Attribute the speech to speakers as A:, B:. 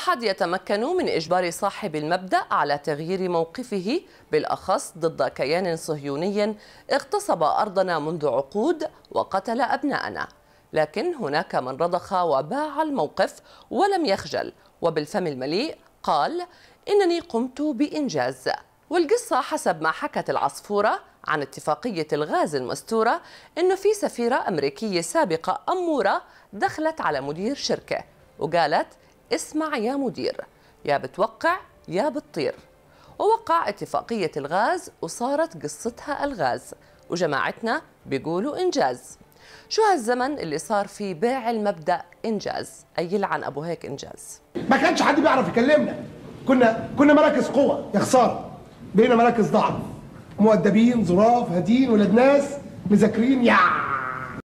A: أحد يتمكن من إجبار صاحب المبدأ على تغيير موقفه بالأخص ضد كيان صهيوني اغتصب أرضنا منذ عقود وقتل أبناءنا لكن هناك من رضخ وباع الموقف ولم يخجل وبالفم المليء قال إنني قمت بإنجاز والقصة حسب ما حكت العصفورة عن اتفاقية الغاز المستورة إنه في سفيرة أمريكية سابقة أمورة دخلت على مدير شركة وقالت اسمع يا مدير يا بتوقع يا بتطير ووقع اتفاقية الغاز وصارت قصتها الغاز وجماعتنا بيقولوا إنجاز شو هالزمن اللي صار فيه بيع المبدأ إنجاز أي يلعن أبو هيك إنجاز ما
B: كانش حد بيعرف يكلمنا كنا كنا مراكز قوة يا خسارة بقينا مراكز ضعف مؤدبين ظراف هادين ولاد ناس مذاكرين يا